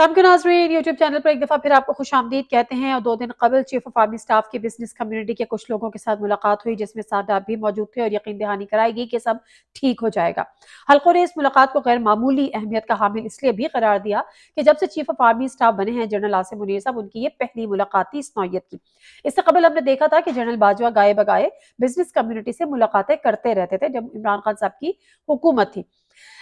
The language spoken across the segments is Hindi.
के नाजरीन यूट्यूब चैनल पर एक दफ़ा फिर आपको खुश आमदीद कहते हैं और दो दिन कबल चीफ ऑफ आर्मी स्टाफ की बिजनेस कम्युनिटी के कुछ लोगों के साथ मुलाकात हुई जिसमें साद भी मौजूद थे और यकीन दहानी कराएगी कि सब ठीक हो जाएगा हल्कों ने इस मुलाकात को गैर मामूली अहमियत का हामिल इसलिए भी करार दिया कि जब से चीफ ऑफ आर्मी स्टाफ बने हैं जनरल आसिम मुनीर साहब उनकी ये पहली मुलाकात थी इस नौत की इससे कबल हमने देखा था कि जनरल बाजवा गाये बगाए बिजनेस कम्युनिटी से मुलाकातें करते रहते थे जब इमरान खान साहब की हुकूमत थी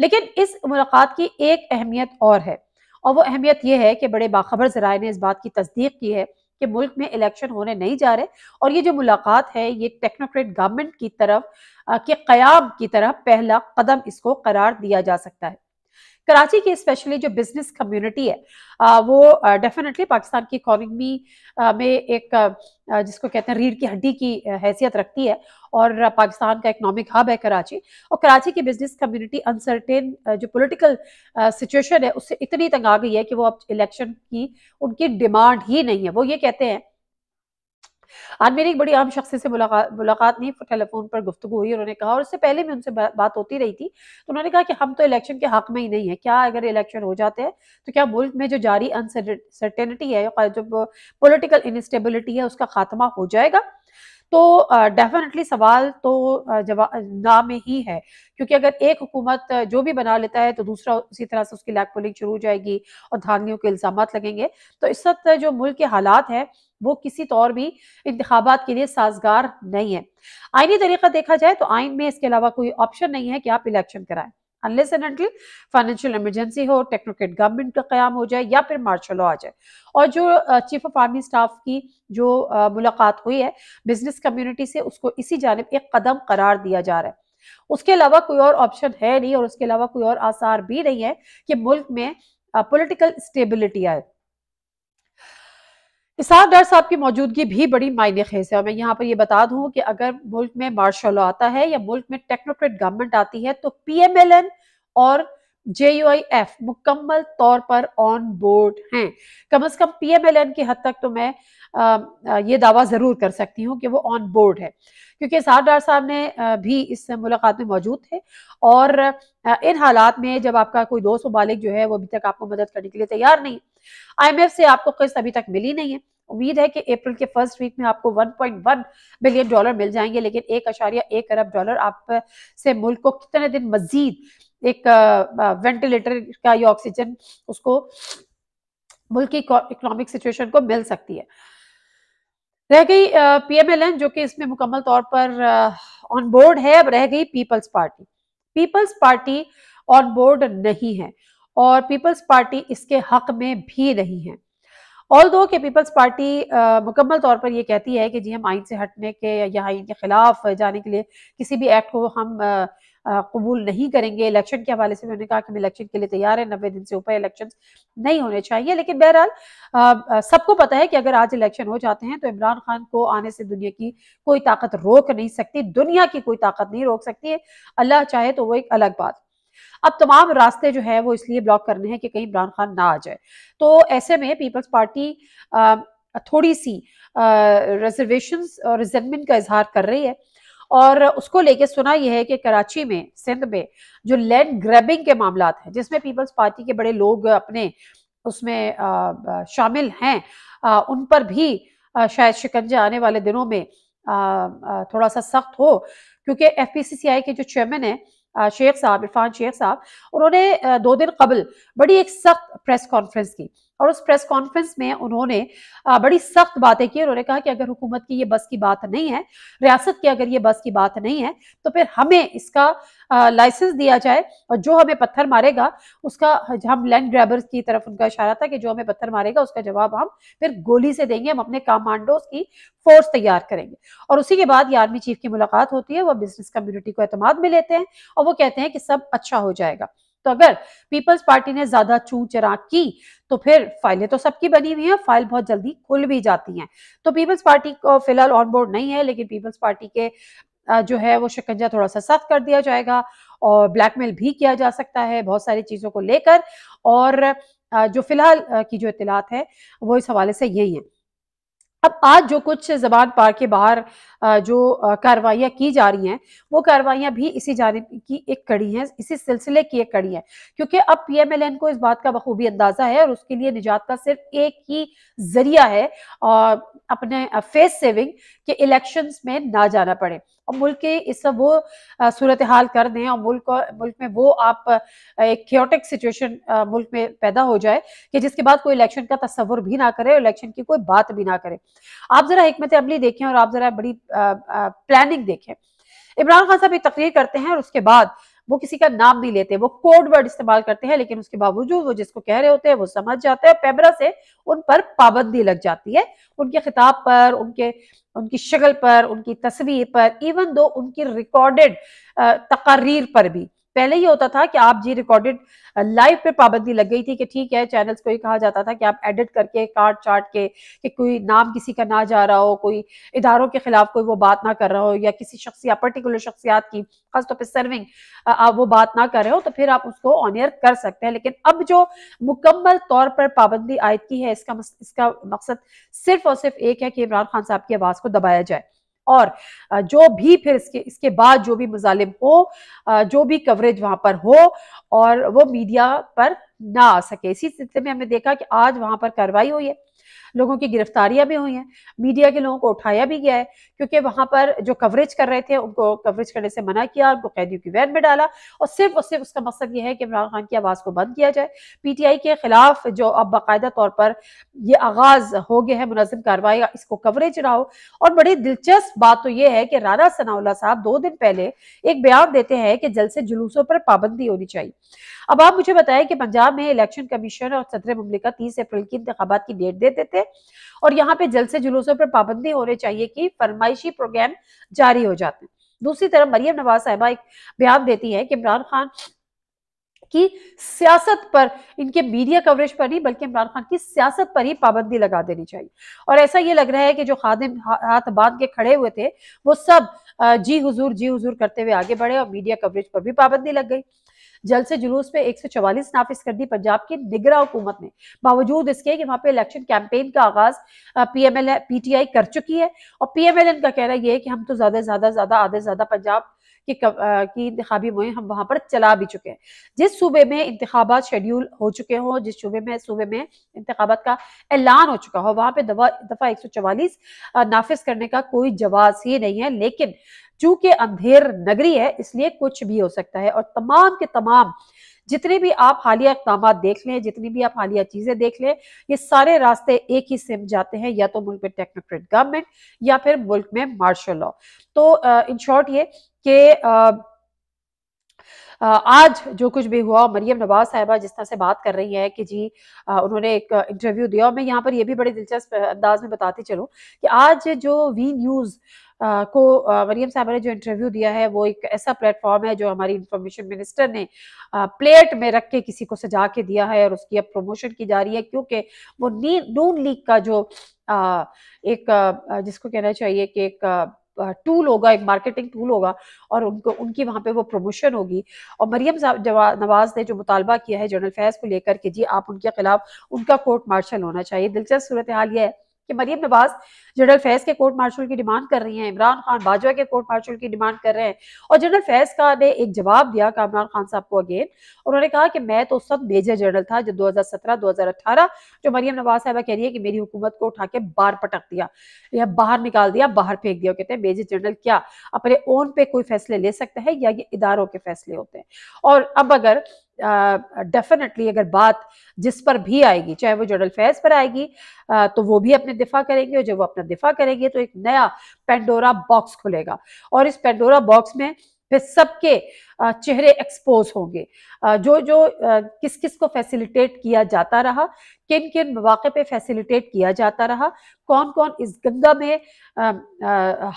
लेकिन इस मुलाकात की एक अहमियत और है और वो अहमियत ये है कि बड़े बाखबर जराए ने इस बात की तस्दीक की है कि मुल्क में इलेक्शन होने नहीं जा रहे और ये जो मुलाकात है ये टेक्नोक्रेट गवर्नमेंट की तरफ के क्याम की तरफ पहला कदम इसको करार दिया जा सकता है कराची की स्पेशली जो बिजनेस कम्युनिटी है वो डेफिनेटली पाकिस्तान की इकोनॉमी में एक जिसको कहते हैं रीढ़ की हड्डी की हैसियत रखती है और पाकिस्तान का इकोनॉमिक हब है कराची और कराची की बिजनेस कम्युनिटी अनसर्टेन जो पॉलिटिकल सिचुएशन है उससे इतनी तंग आ गई है कि वो अब इलेक्शन की उनकी डिमांड ही नहीं है वो ये कहते हैं आज मेरी एक बड़ी आम शख्स से मुलाकात मुलाकात नहीं टेलीफोन पर गुफ्तु हुई उन्होंने कहा और उससे पहले भी उनसे बात होती रही थी तो उन्होंने कहा कि हम तो इलेक्शन के हक में ही नहीं है क्या अगर इलेक्शन हो जाते हैं तो क्या मुल्क में जो जारी अनसर्टेनिटी है जो पोलिटिकल इनस्टेबिलिटी है उसका खात्मा हो जाएगा तो डेफिनेटली सवाल तो जवाब ना में ही है क्योंकि अगर एक हुकूमत जो भी बना लेता है तो दूसरा उसी तरह से उसकी लैक पोलिंग शुरू हो जाएगी और धानियों के इल्जाम लगेंगे तो इस वक्त जो मुल्क के हालात है वो किसी तौर तो भी इंतबात के लिए साजगार नहीं है आइनी तरीका देखा जाए तो आइन में इसके अलावा कोई ऑप्शन नहीं है कि आप इलेक्शन कराएं unless and until financial emergency हो टेक्नोक्रेट गवर्नमेंट का क्याम हो जाए या फिर मार्शल लॉ आ जाए और जो चीफ ऑफ आर्मी स्टाफ की जो मुलाकात हुई है बिजनेस कम्युनिटी से उसको इसी जानब एक कदम करार दिया जा रहा है उसके अलावा कोई और ऑप्शन है नहीं और उसके अलावा कोई और आसार भी नहीं है कि मुल्क में पोलिटिकल स्टेबिलिटी आए इसार डर साहब की मौजूदगी भी बड़ी मायने खेज है और मैं यहाँ पर ये बता दूं कि अगर मुल्क में मार्शल लॉ आता है या मुल्क में टेक्नोक्रेट गवर्नमेंट आती है तो पीएमएलएन एम और जे आई एफ मुकम्मल तौर पर ऑन बोर्ड हैं कम अज कम पी एम एल एन की हद तक तो मैं आ, ये दावा ज़रूर कर सकती हूँ कि वो ऑन बोर्ड है क्योंकि साहब डार साहब ने भी इस मुलाकात में मौजूद थे और इन हालात में जब आपका कोई दोस्त मालिक जो है वो अभी तक आपको मदद करने के लिए तैयार नहीं आई एम एफ से आपको किस्त अभी तक मिली नहीं है उम्मीद है कि अप्रैल के फर्स्ट वीक में आपको 1.1 बिलियन डॉलर मिल जाएंगे लेकिन एक अशारिया एक अरब डॉलर आप से मुल्क को कितने दिन मजीद एक वेंटिलेटर का ये ऑक्सीजन उसको मुल्क की इकोनॉमिक सिचुएशन को मिल सकती है रह गई पीएमएलएन जो कि इसमें मुकम्मल तौर पर ऑन बोर्ड है अब रह गई पीपल्स पार्टी पीपल्स पार्टी ऑन बोर्ड नहीं है और पीपल्स पार्टी इसके हक में भी नहीं है ऑल दो के पीपल्स पार्टी मुकम्मल तौर पर यह कहती है कि जी हम आइन से हटने के या आइन के खिलाफ जाने के लिए किसी भी एक्ट को हम आ, कबूल नहीं करेंगे इलेक्शन के हवाले से उन्होंने कहा कि हम इलेक्शन के लिए तैयार है नब्बे दिन से ऊपर इलेक्शन नहीं होने चाहिए लेकिन बहरहाल सबको पता है कि अगर आज इलेक्शन हो जाते हैं तो इमरान खान को आने से दुनिया की कोई ताकत रोक नहीं सकती दुनिया की कोई ताकत नहीं रोक सकती है अल्लाह चाहे तो वो एक अलग बात अब तमाम रास्ते जो है वो इसलिए ब्लॉक करने हैं कि कहीं इमरान खान ना आ जाए तो ऐसे में पीपल्स पार्टी थोड़ी सी रिजर्वेशन और रिजेंटमेंट का इजहार कर रही है और उसको लेके सुना यह है कि कराची में सिंध में जो लैंड ग्रैबिंग के मामला हैं जिसमें पीपल्स पार्टी के बड़े लोग अपने उसमें शामिल हैं उन पर भी शायद शिकंजा आने वाले दिनों में थोड़ा सा सख्त हो क्योंकि एफ के जो चेयरमैन है शेख साहब इरफान शेख साहब उन्होंने दो दिन कबल बड़ी एक सख्त प्रेस कॉन्फ्रेंस की और उस प्रेस कॉन्फ्रेंस में उन्होंने बड़ी सख्त बातें की उन्होंने कहा कि अगर हुकूमत की ये बस की बात नहीं है रियासत की अगर ये बस की बात नहीं है तो फिर हमें इसका लाइसेंस दिया जाए और जो हमें पत्थर मारेगा उसका हम लैंड ग्रैबर्स की तरफ उनका इशारा था कि जो हमें पत्थर मारेगा उसका जवाब हम फिर गोली से देंगे हम अपने कमांडोज की फोर्स तैयार करेंगे और उसी के बाद ये आर्मी चीफ की मुलाकात होती है वह बिजनेस कम्युनिटी को अहतमाद में लेते हैं और वो कहते हैं कि सब अच्छा हो जाएगा तो अगर पीपल्स पार्टी ने ज्यादा चू चरा की तो फिर फाइलें तो सबकी बनी हुई हैं फाइल बहुत जल्दी खुल भी जाती हैं तो पीपल्स पार्टी को फिलहाल ऑन बोर्ड नहीं है लेकिन पीपल्स पार्टी के जो है वो शिकंजा थोड़ा सा सख्त कर दिया जाएगा और ब्लैकमेल भी किया जा सकता है बहुत सारी चीज़ों को लेकर और जो फिलहाल की जो इतलात है वो इस हवाले से यही है अब आज जो कुछ जबान पार के बाहर जो कार्रवाइयाँ की जा रही हैं वो कार्रवाइयाँ भी इसी जानब की एक कड़ी हैं इसी सिलसिले की एक कड़ी है क्योंकि अब पी एम एल एन को इस बात का बखूबी अंदाजा है और उसके लिए निजात का सिर्फ एक ही जरिया है और अपने फेस सेविंग के इलेक्शन में ना जाना पड़े और मुल्क के इस सब वो सूरत हाल कर दें और मुल्क मुल्क में वो आप एक क्योटिक सिचुएशन मुल्क में पैदा हो जाए कि जिसके बाद कोई इलेक्शन का तस्वुर भी ना करे इलेक्शन की कोई बात भी ना करे आप जरा हमत अमली देखें और आप जरा बड़ी प्लानिंग देखें इमरान खान साहब एक तकरीर करते हैं और उसके बाद वो किसी का नाम नहीं लेते वो कोड वर्ड इस्तेमाल करते हैं लेकिन उसके बावजूद वो जिसको कह रहे होते हैं वो समझ जाते हैं पैमरा से उन पर पाबंदी लग जाती है उनके खिताब पर उनके उनकी शक्ल पर उनकी तस्वीर पर इवन दो उनकी रिकॉर्डेड तकारीर पर भी पहले ये होता था कि आप जी रिकॉर्डेड लाइव पे पाबंदी लग गई थी कि ठीक है चैनल्स को ये कहा जाता था कि आप एडिट करके कार्ड चार्ट के कि कोई नाम किसी का ना जा रहा हो कोई इधारों के खिलाफ कोई वो बात ना कर रहा हो या किसी शख्सियात पर्टिकुलर शख्सियात की खासतौर पर सर्विंग आप वो बात ना कर रहे हो तो फिर आप उसको ऑन एयर कर सकते हैं लेकिन अब जो मुकम्मल तौर पर पाबंदी आयद की है इसका इसका मकसद सिर्फ और सिर्फ एक है कि इमरान खान साहब की आवाज़ को दबाया जाए और जो भी फिर इसके इसके बाद जो भी मुजालिम हो जो भी कवरेज वहां पर हो और वो मीडिया पर ना आ सके इसी सिलसिले में हमने देखा कि आज वहां पर कार्रवाई हुई है लोगों की गिरफ्तारियां भी हुई हैं मीडिया के लोगों को उठाया भी गया है क्योंकि वहां पर जो कवरेज कर रहे थे उनको कवरेज करने से मना किया उनको कैदियों की वैन में डाला और सिर्फ और सिर्फ उसका मकसद यह है कि इमरान खान की आवाज़ को बंद किया जाए पीटीआई के खिलाफ जो अब बाकायदा तौर पर ये आगाज हो गया है मुनजिम कार्रवाई इसको कवरेज रहा हो और बड़ी दिलचस्प बात तो यह है कि राना सनाउल्ला साहब दो दिन पहले एक बयान देते हैं कि से जुलूसों पर पाबंदी होनी चाहिए अब आप मुझे बताएं कि पंजाब में इलेक्शन कमीशन और सदर ममलिका तीस अप्रैल की इंतबात की डेट दे देते थे और यहाँ पे जलसे जुलूसों पर पाबंदी होने चाहिए कि फरमाइशी प्रोग्राम जारी हो जाते हैं दूसरी तरफ मरियम नवाज साहबा एक बयान देती है कि इमरान खान की सियासत पर इनके मीडिया कवरेज पर नहीं बल्कि इमरान खान की सियासत पर ही पाबंदी लगा देनी चाहिए और ऐसा ये लग रहा है कि जो खादिम हाथ बांध के खड़े हुए थे वो सब जी हुजूर जी हुजूर करते हुए आगे बढ़े और मीडिया कवरेज पर भी पाबंदी लग गई से जुलूस पे 144 नाफिज कर दी पंजाब की निगरा हुकूमत ने बावजूद इसके कि वहां पे इलेक्शन कैंपेन का आगाज पीएमएल पीटीआई कर चुकी है और पीएमएलएन का कहना यह है कि हम तो ज्यादा ज्यादा ज्यादा आधे ज्यादा पंजाब की इंतबी मुहिम हम वहां पर चला भी चुके हैं जिस सूबे में इंतबात शेड्यूल हो चुके हों जिस सूबे में सूबे में इंतबात का ऐलान हो चुका हो वहां पर दवा दफ़ा एक सौ चवालीस नाफिज करने का कोई जवाब ही नहीं है लेकिन चूंकि अंधेर नगरी है इसलिए कुछ भी हो सकता है और तमाम के तमाम जितने भी आप हालिया इकदाम देख लें जितनी भी आप हालिया चीज़ें देख लें ये सारे रास्ते एक ही सिम जाते हैं या तो मुल्क में टेक्नोक्रेट गवर्नमेंट या फिर मुल्क में मार्शल लॉ तो इन शॉर्ट ये कि आज जो कुछ भी हुआ मरियम नवाज साहिबा जिस तरह से बात कर रही है कि जी उन्होंने एक इंटरव्यू दिया और मैं यहाँ पर यह भी बड़े दिलचस्प अंदाज में बताती चलूँ कि आज जो वी न्यूज़ आ, को मरियम साहबा ने जो इंटरव्यू दिया है वो एक ऐसा प्लेटफॉर्म है जो हमारी इंफॉर्मेशन मिनिस्टर ने आ, प्लेट में रख के किसी को सजा के दिया है और उसकी अब प्रमोशन की जा रही है क्योंकि वो नून लीग का जो एक जिसको कहना चाहिए कि एक टूल होगा एक मार्केटिंग टूल होगा और उनको उनकी वहाँ पे वो प्रमोशन होगी और मरियम नवाज ने जो मुतालबा किया है जनरल फैज को लेकर के जी आप उनके खिलाफ उनका कोर्ट मार्शल होना चाहिए दिलचस्प सूरत हाल यह है कि मरियम नवाज जनरल फैज के कोर्ट मार्शल की डिमांड कर रही है इमरान खान बाजवा के कोर्ट मार्शल की डिमांड कर रहे हैं और जनरल फैज का ने एक जवाब दिया कामरान खान साहब को अगेन उन्होंने कहा कि मैं तो उस वक्त मेजर जनरल था जो 2017 2018 जो मरियम नवाज साहबा कह रही है कि मेरी हुकूमत को उठा के बाहर पटक दिया या बाहर निकाल दिया बाहर फेंक दिया कहते हैं मेजर जनरल क्या अपने ओन पे कोई फैसले ले सकता है या ये इदारों के फैसले होते हैं और अब अगर डेफिनेटली uh, अगर बात जिस पर भी आएगी चाहे वो जनरल फैज पर आएगी uh, तो वो भी अपने दिफा करेंगे और जब वो अपना दिफा करेंगे तो एक नया पेंडोरा बॉक्स खुलेगा और इस पेंडोरा बॉक्स में फिर सबके चेहरे एक्सपोज होंगे जो जो किस किस को फैसिलिटेट किया जाता रहा किन किन मौाक़े पे फैसिलिटेट किया जाता रहा कौन कौन इस गंगा में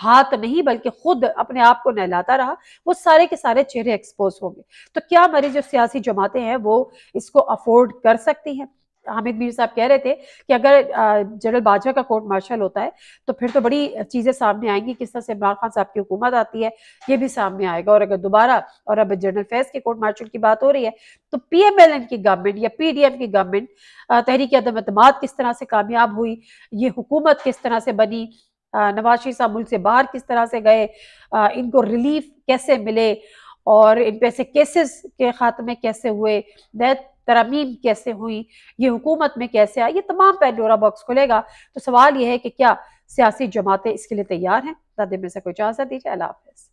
हाथ नहीं बल्कि खुद अपने आप को नहलाता रहा वो सारे के सारे चेहरे एक्सपोज होंगे तो क्या हमारी जो सियासी जमातें हैं वो इसको अफोर्ड कर सकती हैं हामिद मीर साहब कह रहे थे कि अगर जनरल बाजवा का कोर्ट मार्शल होता है तो फिर तो बड़ी चीज़ें सामने आएंगी किस तरह से इमरान खान साहब की हुकूमत आती है ये भी सामने आएगा और अगर दोबारा और अब जनरल फैज के कोर्ट मार्शल की बात हो रही है तो पी एम एल एन की गवर्नमेंट या पी डी एम की गवर्नमेंट तहरीक अदम अतमाद किस तरह से कामयाब हुई ये हुकूमत किस तरह से बनी नवाज साहब मुल्क से बाहर किस तरह से गए इनको रिलीफ कैसे मिले और इन पे केसेस के खात्मे कैसे हुए दैट तरमीम कैसे हुई ये हुकूमत में कैसे आई ये तमाम पेंडोरा बॉक्स खुलेगा तो सवाल यह है कि क्या सियासी जमातें इसके लिए तैयार हैं दादे में से कोई इजाज़त दीजिए अल्लाह हाफ